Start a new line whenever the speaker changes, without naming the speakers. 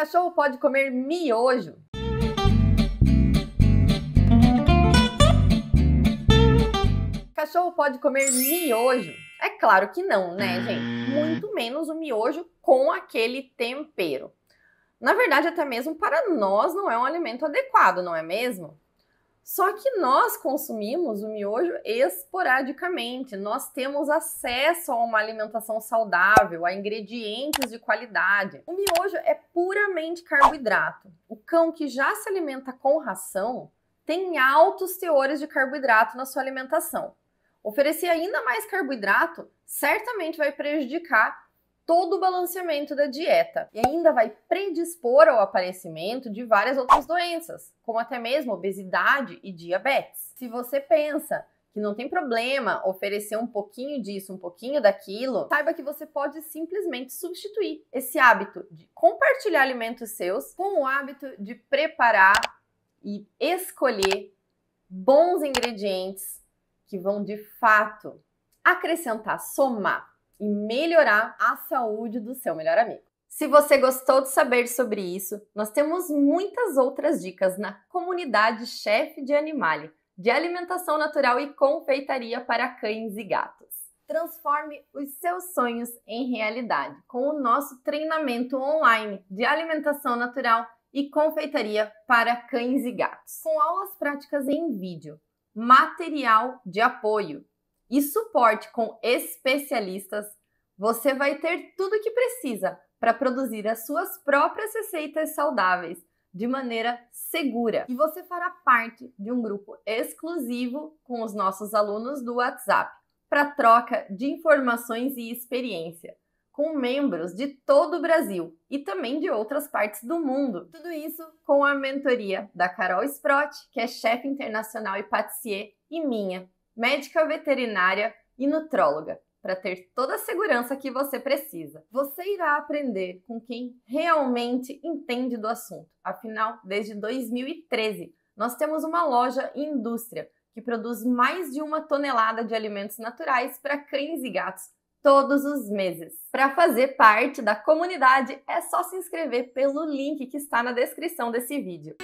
Cachorro pode comer miojo. Cachorro pode comer miojo. É claro que não, né, gente? Muito menos o miojo com aquele tempero. Na verdade, até mesmo para nós não é um alimento adequado, não é mesmo? Só que nós consumimos o miojo esporadicamente. Nós temos acesso a uma alimentação saudável, a ingredientes de qualidade. O miojo é puro puramente carboidrato. O cão que já se alimenta com ração tem altos teores de carboidrato na sua alimentação. Oferecer ainda mais carboidrato certamente vai prejudicar todo o balanceamento da dieta e ainda vai predispor ao aparecimento de várias outras doenças, como até mesmo obesidade e diabetes. Se você pensa que não tem problema oferecer um pouquinho disso, um pouquinho daquilo, saiba que você pode simplesmente substituir esse hábito de compartilhar alimentos seus com o hábito de preparar e escolher bons ingredientes que vão de fato acrescentar, somar e melhorar a saúde do seu melhor amigo. Se você gostou de saber sobre isso, nós temos muitas outras dicas na comunidade Chefe de Animale de alimentação natural e confeitaria para cães e gatos. Transforme os seus sonhos em realidade com o nosso treinamento online de alimentação natural e confeitaria para cães e gatos, com aulas práticas em vídeo, material de apoio e suporte com especialistas. Você vai ter tudo o que precisa para produzir as suas próprias receitas saudáveis de maneira segura. E você fará parte de um grupo exclusivo com os nossos alunos do WhatsApp para troca de informações e experiência com membros de todo o Brasil e também de outras partes do mundo. Tudo isso com a mentoria da Carol Sprott, que é chefe internacional e patissier, e minha, médica veterinária e nutróloga para ter toda a segurança que você precisa. Você irá aprender com quem realmente entende do assunto. Afinal, desde 2013, nós temos uma loja e indústria que produz mais de uma tonelada de alimentos naturais para cães e gatos todos os meses. Para fazer parte da comunidade, é só se inscrever pelo link que está na descrição desse vídeo.